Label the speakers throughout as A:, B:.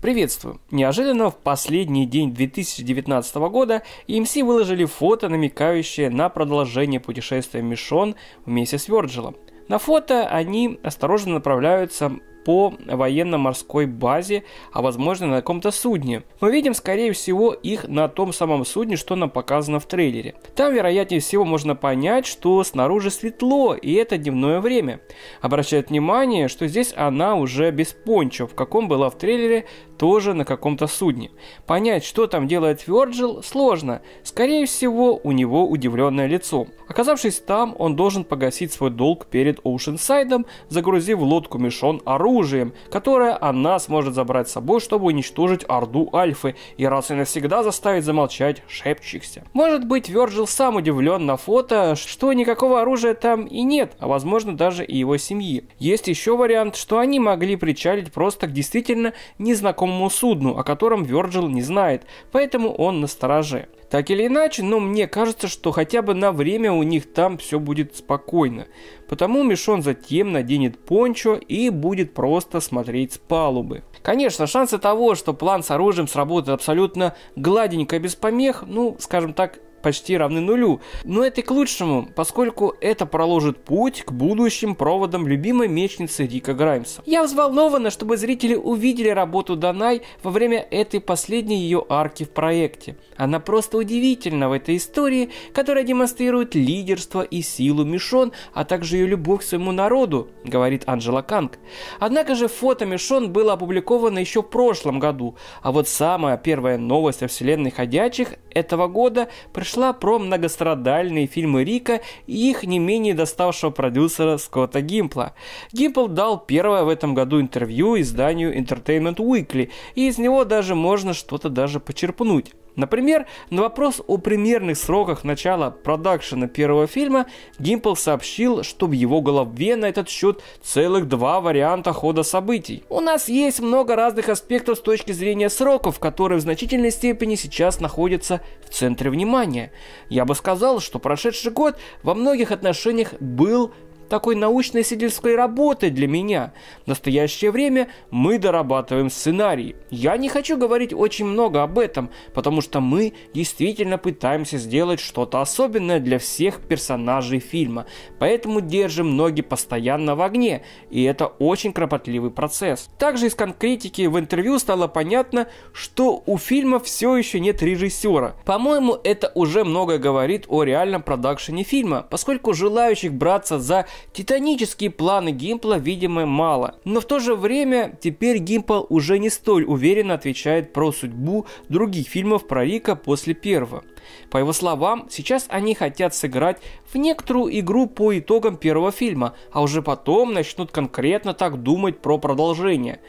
A: Приветствую! Неожиданно в последний день 2019 года EMC эм выложили фото, намекающее на продолжение путешествия Мишон вместе с Вёрджилом. На фото они осторожно направляются по военно-морской базе, а возможно на каком-то судне. Мы видим, скорее всего, их на том самом судне, что нам показано в трейлере. Там, вероятнее всего, можно понять, что снаружи светло, и это дневное время. Обращает внимание, что здесь она уже без пончо, в каком была в трейлере, тоже на каком-то судне. Понять, что там делает Вёрджил, сложно. Скорее всего, у него удивленное лицо. Оказавшись там, он должен погасить свой долг перед Оушенсайдом, загрузив в лодку Мишон оружием, которое она сможет забрать с собой, чтобы уничтожить Орду Альфы и раз и навсегда заставить замолчать шепчикся. Может быть, Вёрджил сам удивлен на фото, что никакого оружия там и нет, а возможно даже и его семьи. Есть еще вариант, что они могли причалить просто к действительно незнакомым незнакомому судну, о котором Вёрджил не знает, поэтому он настороже. Так или иначе, но мне кажется, что хотя бы на время у них там все будет спокойно. Потому Мишон затем наденет пончо и будет просто смотреть с палубы. Конечно, шансы того, что план с оружием сработает абсолютно гладенько без помех, ну, скажем так, почти равны нулю. Но это и к лучшему, поскольку это проложит путь к будущим проводам любимой мечницы Рика Граймса. Я взволнована, чтобы зрители увидели работу Данай во время этой последней ее арки в проекте. Она просто удивительна в этой истории, которая демонстрирует лидерство и силу Мишон, а также ее любовь к своему народу, говорит Анжела Канг. Однако же фото Мишон было опубликовано еще в прошлом году, а вот самая первая новость о вселенной ходячих этого года пришла про многострадальные фильмы Рика и их не менее доставшего продюсера Скотта Гимпла. Гимпл дал первое в этом году интервью изданию Entertainment Weekly, и из него даже можно что-то даже почерпнуть. Например, на вопрос о примерных сроках начала продакшена первого фильма Гимпл сообщил, что в его голове на этот счет целых два варианта хода событий. У нас есть много разных аспектов с точки зрения сроков, которые в значительной степени сейчас находятся в центре внимания. Я бы сказал, что прошедший год во многих отношениях был такой научной сидельской работы для меня. В настоящее время мы дорабатываем сценарий. Я не хочу говорить очень много об этом, потому что мы действительно пытаемся сделать что-то особенное для всех персонажей фильма. Поэтому держим ноги постоянно в огне, и это очень кропотливый процесс. Также из конкретики в интервью стало понятно, что у фильма все еще нет режиссера. По-моему, это уже многое говорит о реальном продакшене фильма, поскольку желающих браться за Титанические планы Гимпла, видимо, мало. Но в то же время теперь Гимпл уже не столь уверенно отвечает про судьбу других фильмов про Рика после первого. По его словам, сейчас они хотят сыграть в некоторую игру по итогам первого фильма, а уже потом начнут конкретно так думать про продолжение.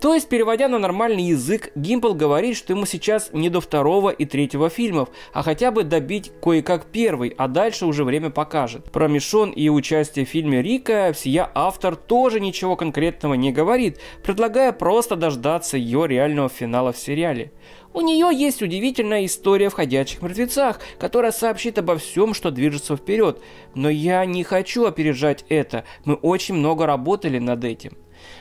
A: То есть, переводя на нормальный язык, Гимпл говорит, что ему сейчас не до второго и третьего фильмов, а хотя бы добить кое-как первый, а дальше уже время покажет. Про Мишон и участие в фильме Рика сия автор тоже ничего конкретного не говорит, предлагая просто дождаться ее реального финала в сериале. У нее есть удивительная история в «Ходячих мертвецах», которая сообщит обо всем, что движется вперед. Но я не хочу опережать это, мы очень много работали над этим.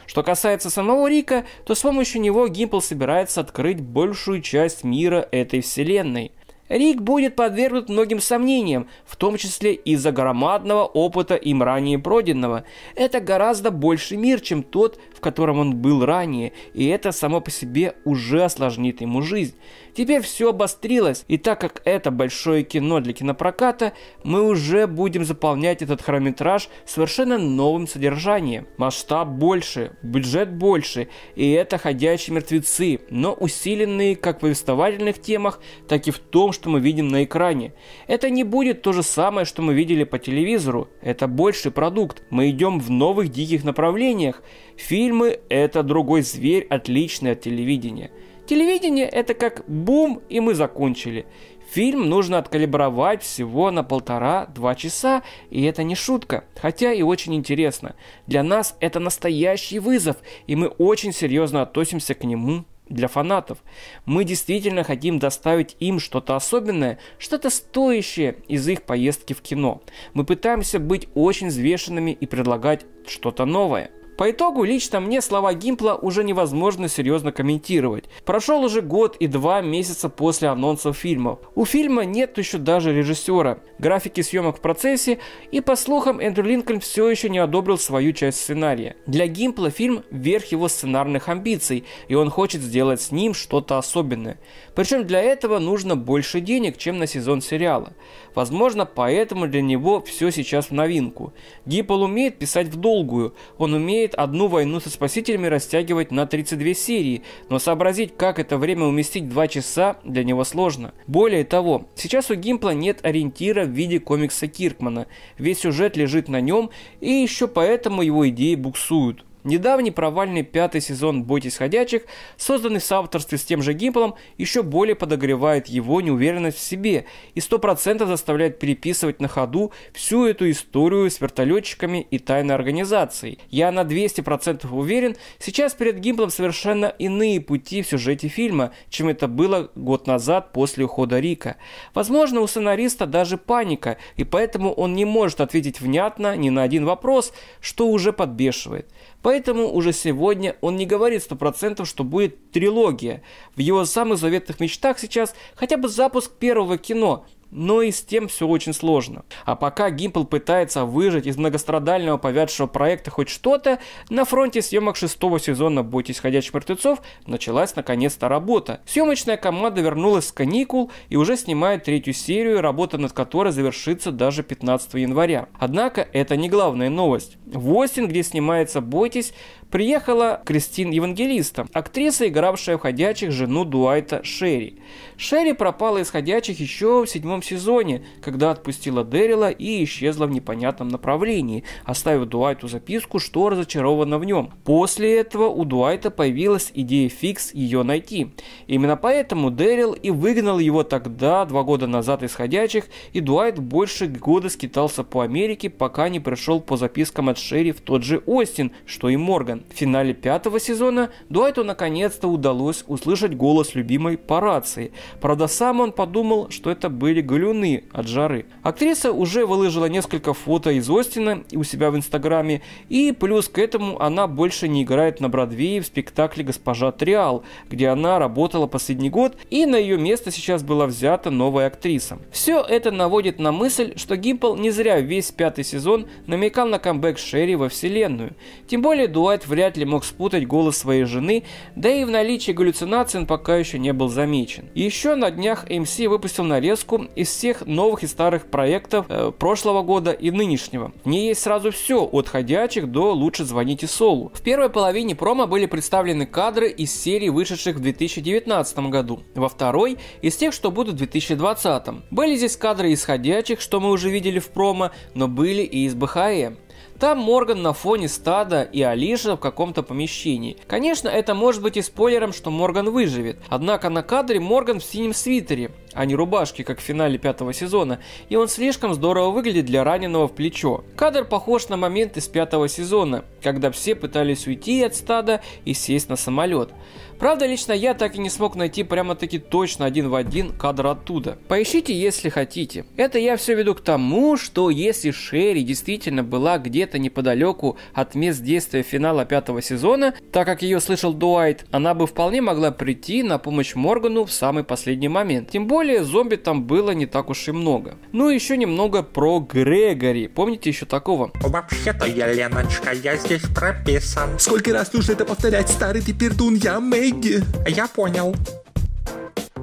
A: Что касается самого Рика, то с помощью него Гимпл собирается открыть большую часть мира этой вселенной. Рик будет подвергнут многим сомнениям, в том числе из-за громадного опыта им ранее пройденного. Это гораздо больше мир, чем тот, в котором он был ранее, и это само по себе уже осложнит ему жизнь. Теперь все обострилось, и так как это большое кино для кинопроката, мы уже будем заполнять этот хронометраж совершенно новым содержанием. Масштаб больше, бюджет больше, и это «Ходячие мертвецы», но усиленные как в повествовательных темах, так и в том, что мы видим на экране. Это не будет то же самое, что мы видели по телевизору, это больший продукт, мы идем в новых диких направлениях. Фильмы – это другой зверь, отличный от телевидения. Телевидение это как бум, и мы закончили. Фильм нужно откалибровать всего на полтора-два часа, и это не шутка, хотя и очень интересно. Для нас это настоящий вызов, и мы очень серьезно относимся к нему для фанатов. Мы действительно хотим доставить им что-то особенное, что-то стоящее из их поездки в кино. Мы пытаемся быть очень взвешенными и предлагать что-то новое – по итогу лично мне слова Гимпла уже невозможно серьезно комментировать. Прошел уже год и два месяца после анонсов фильмов. У фильма нет еще даже режиссера. Графики съемок в процессе и по слухам Эндрю Линкольн все еще не одобрил свою часть сценария. Для Гимпла фильм верх его сценарных амбиций и он хочет сделать с ним что-то особенное. Причем для этого нужно больше денег, чем на сезон сериала. Возможно, поэтому для него все сейчас в новинку. Гиппл умеет писать в долгую, он умеет предстоит одну войну со спасителями растягивать на 32 серии, но сообразить, как это время уместить в 2 часа, для него сложно. Более того, сейчас у Гимпла нет ориентира в виде комикса Киркмана. Весь сюжет лежит на нем, и еще поэтому его идеи буксуют. Недавний провальный пятый сезон «Бойтесь ходячих», созданный в соавторстве с тем же Гимплом, еще более подогревает его неуверенность в себе и 100% заставляет переписывать на ходу всю эту историю с вертолетчиками и тайной организацией. Я на 200% уверен, сейчас перед Гимплом совершенно иные пути в сюжете фильма, чем это было год назад после ухода Рика. Возможно, у сценариста даже паника, и поэтому он не может ответить внятно ни на один вопрос, что уже подбешивает. Поэтому уже сегодня он не говорит 100%, что будет трилогия. В его самых заветных мечтах сейчас хотя бы запуск первого кино – но и с тем все очень сложно. А пока Гимпл пытается выжить из многострадального повядшего проекта хоть что-то, на фронте съемок шестого сезона «Бойтесь ходячих мертвецов» началась наконец-то работа. Съемочная команда вернулась с каникул и уже снимает третью серию, работа над которой завершится даже 15 января. Однако это не главная новость. В Остин, где снимается «Бойтесь», приехала Кристин Евангелиста, актриса, игравшая в «Ходячих» жену Дуайта Шерри. Шерри пропала из «Ходячих» еще в седьмом первом сезоне, когда отпустила Дэрила и исчезла в непонятном направлении, оставив Дуайту записку, что разочарована в нем. После этого у Дуайта появилась идея Фикс ее найти. Именно поэтому Дэрил и выгнал его тогда, два года назад, из ходячих, и Дуайт больше года скитался по Америке, пока не пришел по запискам от Шерри в тот же Остин, что и Морган. В финале пятого сезона Дуайту наконец-то удалось услышать голос любимой по рации. Правда, сам он подумал, что это были галюны от жары. Актриса уже выложила несколько фото из Остина у себя в Инстаграме, и плюс к этому она больше не играет на Бродвее в спектакле «Госпожа Триал», где она работала работала последний год, и на ее место сейчас была взята новая актриса. Все это наводит на мысль, что Гимпл не зря весь пятый сезон намекал на камбэк Шерри во вселенную. Тем более Дуайт вряд ли мог спутать голос своей жены, да и в наличии галлюцинаций он пока еще не был замечен. Еще на днях MC выпустил нарезку из всех новых и старых проектов э, прошлого года и нынешнего. В есть сразу все, от ходячих до «Лучше звоните Солу». В первой половине промо были представлены кадры из серии, вышедших в 2019 2019 году, во второй из тех, что будут в 2020. Были здесь кадры исходящих, что мы уже видели в промо, но были и из БХМ. Там Морган на фоне стада и Алиша в каком-то помещении. Конечно, это может быть и спойлером, что Морган выживет. Однако на кадре Морган в синем свитере, а не рубашке, как в финале пятого сезона, и он слишком здорово выглядит для раненого в плечо. Кадр похож на момент из пятого сезона, когда все пытались уйти от стада и сесть на самолет. Правда, лично я так и не смог найти прямо-таки точно один в один кадр оттуда. Поищите, если хотите. Это я все веду к тому, что если Шерри действительно была где-то где-то неподалеку от мест действия финала пятого сезона, так как ее слышал Дуайт, она бы вполне могла прийти на помощь Моргану в самый последний момент. Тем более зомби там было не так уж и много. Ну и еще немного про Грегори. Помните еще такого? Вообще-то я Леночка, я здесь прописан. Сколько раз нужно это повторять, старый ты пердун, я Мэгги. Я понял.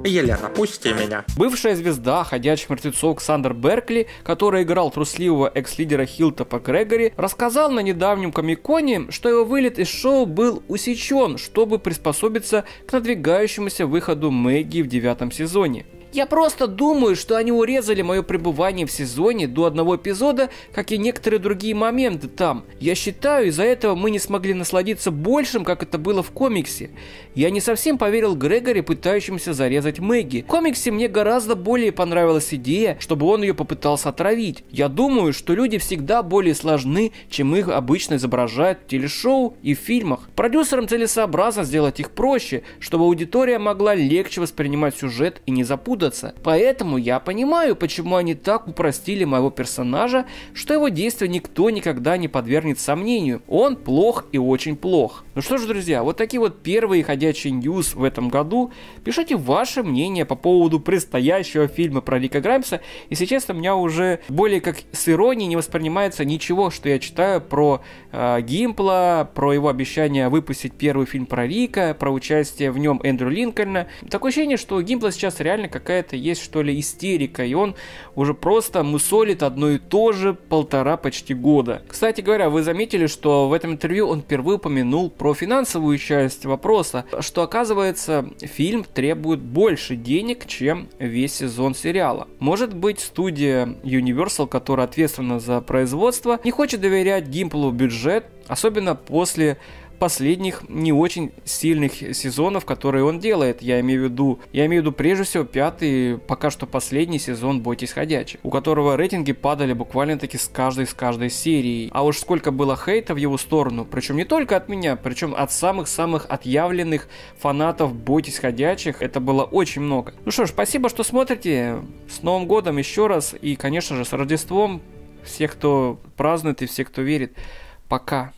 A: Елена, пусти меня. Бывшая звезда «Ходячих мертвецов» Ксандер Беркли, который играл трусливого экс-лидера Хилтопа Грегори, рассказал на недавнем комиконе, что его вылет из шоу был усечен, чтобы приспособиться к надвигающемуся выходу Мэгги в девятом сезоне. Я просто думаю, что они урезали мое пребывание в сезоне до одного эпизода, как и некоторые другие моменты там. Я считаю, из-за этого мы не смогли насладиться большим, как это было в комиксе. Я не совсем поверил Грегори, пытающимся зарезать Мэгги. В комиксе мне гораздо более понравилась идея, чтобы он ее попытался отравить. Я думаю, что люди всегда более сложны, чем их обычно изображают в телешоу и в фильмах. Продюсерам целесообразно сделать их проще, чтобы аудитория могла легче воспринимать сюжет и не запутаться путаться. Поэтому я понимаю, почему они так упростили моего персонажа, что его действия никто никогда не подвергнет сомнению. Он плох и очень плох. Ну что ж, друзья, вот такие вот первые ходячие ньюс в этом году. Пишите ваше мнение по поводу предстоящего фильма про Рика Граймса. Если честно, у меня уже более как с иронией не воспринимается ничего, что я читаю про э, Гимпла, про его обещание выпустить первый фильм про Рика, про участие в нем Эндрю Линкольна. Такое ощущение, что Гимпла сейчас реально как какая-то есть, что ли, истерика, и он уже просто мусолит одно и то же полтора почти года. Кстати говоря, вы заметили, что в этом интервью он впервые упомянул про финансовую часть вопроса, что оказывается фильм требует больше денег, чем весь сезон сериала. Может быть студия Universal, которая ответственна за производство, не хочет доверять Гимплу бюджет, особенно после последних не очень сильных сезонов, которые он делает. Я имею в виду, я имею в виду прежде всего пятый, пока что последний сезон «Бойтесь ходячих», у которого рейтинги падали буквально-таки с каждой, с каждой серии. А уж сколько было хейта в его сторону, причем не только от меня, причем от самых-самых отъявленных фанатов «Бойтесь ходячих», это было очень много. Ну что ж, спасибо, что смотрите. С Новым годом еще раз и, конечно же, с Рождеством все, кто празднует и все, кто верит. Пока.